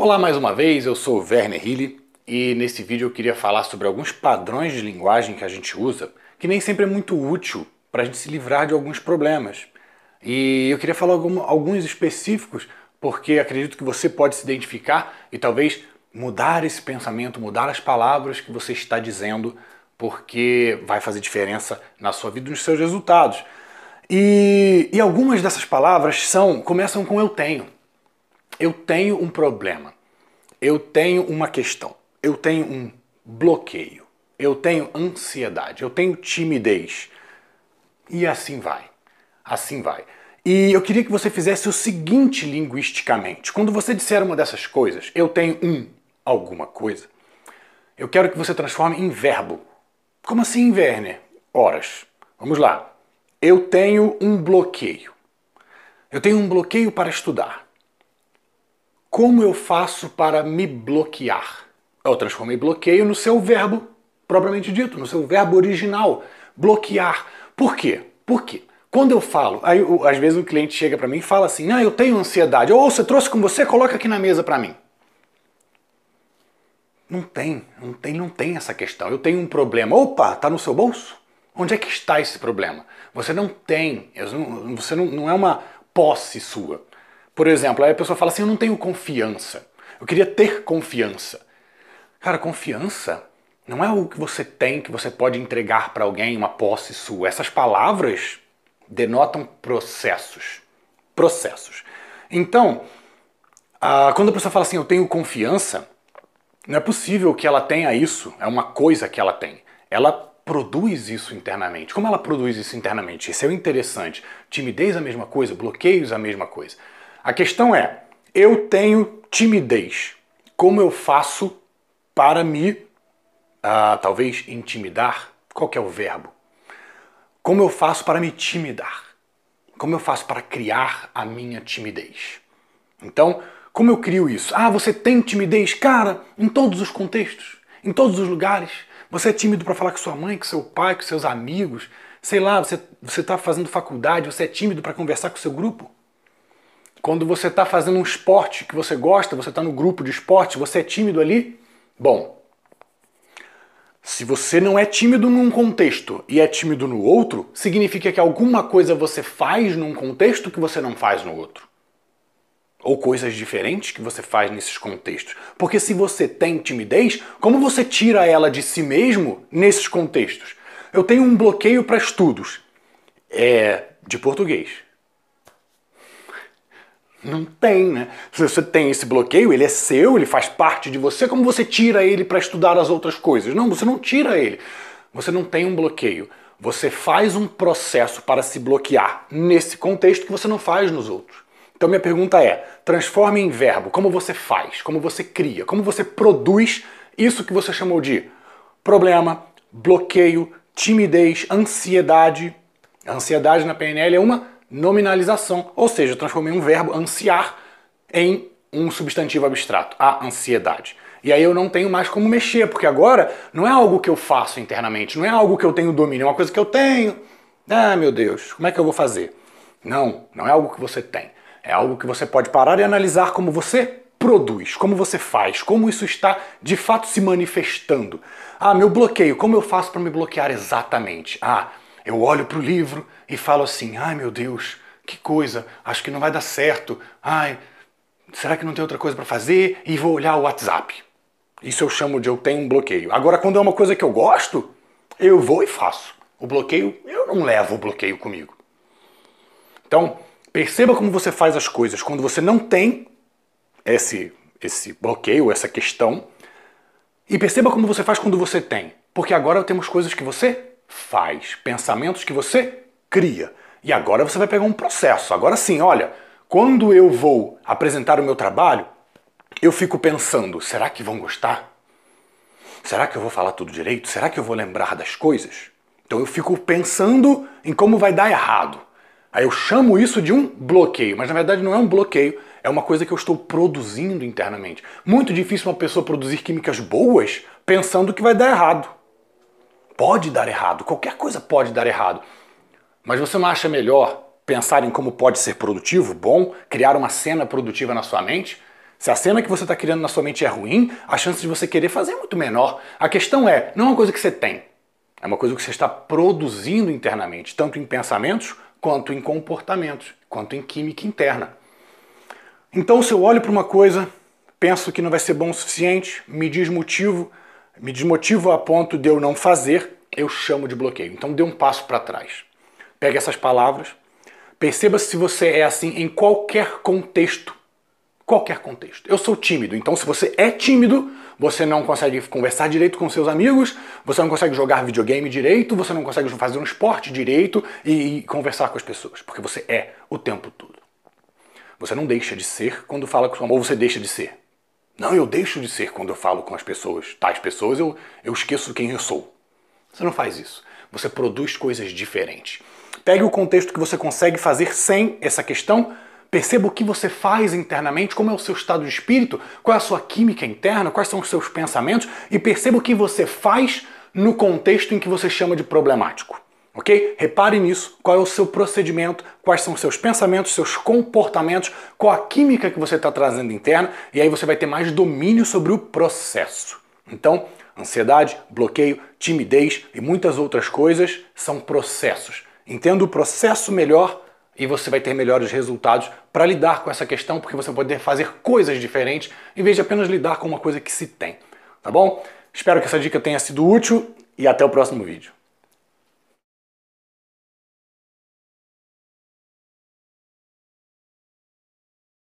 Olá mais uma vez, eu sou Werner Hille e nesse vídeo eu queria falar sobre alguns padrões de linguagem que a gente usa que nem sempre é muito útil para a gente se livrar de alguns problemas. E eu queria falar alguns específicos porque acredito que você pode se identificar e talvez mudar esse pensamento, mudar as palavras que você está dizendo, porque vai fazer diferença na sua vida e nos seus resultados. E, e algumas dessas palavras são começam com eu tenho eu tenho um problema, eu tenho uma questão, eu tenho um bloqueio, eu tenho ansiedade, eu tenho timidez. E assim vai. Assim vai. E eu queria que você fizesse o seguinte linguisticamente. Quando você disser uma dessas coisas, eu tenho um alguma coisa, eu quero que você transforme em verbo. Como assim, Werner? Horas. Vamos lá. Eu tenho um bloqueio. Eu tenho um bloqueio para estudar. Como eu faço para me bloquear? Eu transformei bloqueio no seu verbo propriamente dito, no seu verbo original, bloquear. Por quê? Por quê? Quando eu falo, aí, eu, às vezes o cliente chega para mim e fala assim: "Ah, eu tenho ansiedade". Ou oh, você trouxe com você, coloca aqui na mesa para mim. Não tem, não tem, não tem essa questão. Eu tenho um problema. Opa, tá no seu bolso? Onde é que está esse problema? Você não tem, você não, não é uma posse sua. Por exemplo, aí a pessoa fala assim: eu não tenho confiança. Eu queria ter confiança. Cara, confiança não é algo que você tem, que você pode entregar para alguém, uma posse sua. Essas palavras denotam processos. Processos. Então, quando a pessoa fala assim, eu tenho confiança, não é possível que ela tenha isso, é uma coisa que ela tem. Ela produz isso internamente. Como ela produz isso internamente? Isso é interessante. Timidez é a mesma coisa, bloqueios é a mesma coisa. A questão é: eu tenho timidez. Como eu faço para me, ah, talvez, intimidar? Qual que é o verbo? Como eu faço para me timidar? Como eu faço para criar a minha timidez? Então, como eu crio isso? Ah, você tem timidez? Cara, em todos os contextos, em todos os lugares. Você é tímido para falar com sua mãe, com seu pai, com seus amigos. Sei lá, você está fazendo faculdade, você é tímido para conversar com seu grupo. Quando você está fazendo um esporte que você gosta, você está no grupo de esporte, você é tímido ali? Bom, se você não é tímido num contexto e é tímido no outro, significa que alguma coisa você faz num contexto que você não faz no outro. Ou coisas diferentes que você faz nesses contextos. Porque se você tem timidez, como você tira ela de si mesmo nesses contextos? Eu tenho um bloqueio para estudos é, de português. Não tem, né? Se você tem esse bloqueio, ele é seu, ele faz parte de você, como você tira ele para estudar as outras coisas? Não, você não tira ele. Você não tem um bloqueio. Você faz um processo para se bloquear nesse contexto que você não faz nos outros. Então minha pergunta é: transforme em verbo como você faz, como você cria, como você produz isso que você chamou de problema, bloqueio, timidez, ansiedade. A ansiedade na PNL é uma nominalização, ou seja, transformei um verbo ansiar em um substantivo abstrato, a ansiedade. E aí eu não tenho mais como mexer, porque agora não é algo que eu faço internamente, não é algo que eu tenho domínio, é uma coisa que eu tenho. Ah, meu Deus, como é que eu vou fazer? Não, não é algo que você tem. É algo que você pode parar e analisar como você produz, como você faz, como isso está de fato se manifestando. Ah, meu bloqueio, como eu faço para me bloquear exatamente? Ah, eu olho para o livro e falo assim: ai meu Deus, que coisa, acho que não vai dar certo, ai, será que não tem outra coisa para fazer? E vou olhar o WhatsApp. Isso eu chamo de eu tenho um bloqueio. Agora, quando é uma coisa que eu gosto, eu vou e faço. O bloqueio, eu não levo o bloqueio comigo. Então, perceba como você faz as coisas quando você não tem esse, esse bloqueio, essa questão. E perceba como você faz quando você tem. Porque agora temos coisas que você faz, pensamentos que você cria. E agora você vai pegar um processo. Agora sim, olha, quando eu vou apresentar o meu trabalho, eu fico pensando: será que vão gostar? Será que eu vou falar tudo direito? Será que eu vou lembrar das coisas? Então eu fico pensando em como vai dar errado. Aí eu chamo isso de um bloqueio, mas na verdade não é um bloqueio, é uma coisa que eu estou produzindo internamente. Muito difícil uma pessoa produzir químicas boas pensando que vai dar errado pode dar errado, qualquer coisa pode dar errado. Mas você não acha melhor pensar em como pode ser produtivo, bom, criar uma cena produtiva na sua mente? Se a cena que você está criando na sua mente é ruim, a chance de você querer fazer é muito menor. A questão é, não é uma coisa que você tem, é uma coisa que você está produzindo internamente, tanto em pensamentos quanto em comportamentos, quanto em química interna. Então, se eu olho para uma coisa, penso que não vai ser bom o suficiente, me desmotivo, me desmotivo a ponto de eu não fazer, eu chamo de bloqueio. Então dê um passo para trás. Pegue essas palavras, perceba se você é assim em qualquer contexto. Qualquer contexto. Eu sou tímido, então se você é tímido, você não consegue conversar direito com seus amigos, você não consegue jogar videogame direito, você não consegue fazer um esporte direito e, e conversar com as pessoas, porque você é o tempo todo. Você não deixa de ser quando fala com sua mãe, ou você deixa de ser. Não, eu deixo de ser quando eu falo com as pessoas. Tais pessoas eu, eu esqueço quem eu sou. Você não faz isso. Você produz coisas diferentes. Pegue o contexto que você consegue fazer sem essa questão. Perceba o que você faz internamente, como é o seu estado de espírito, qual é a sua química interna, quais são os seus pensamentos e perceba o que você faz no contexto em que você chama de problemático. Ok? Repare nisso, qual é o seu procedimento, quais são os seus pensamentos, seus comportamentos, qual a química que você está trazendo interna, e aí você vai ter mais domínio sobre o processo. Então, ansiedade, bloqueio, timidez e muitas outras coisas são processos. Entenda o processo melhor e você vai ter melhores resultados para lidar com essa questão, porque você vai poder fazer coisas diferentes em vez de apenas lidar com uma coisa que se tem. Tá bom? Espero que essa dica tenha sido útil e até o próximo vídeo.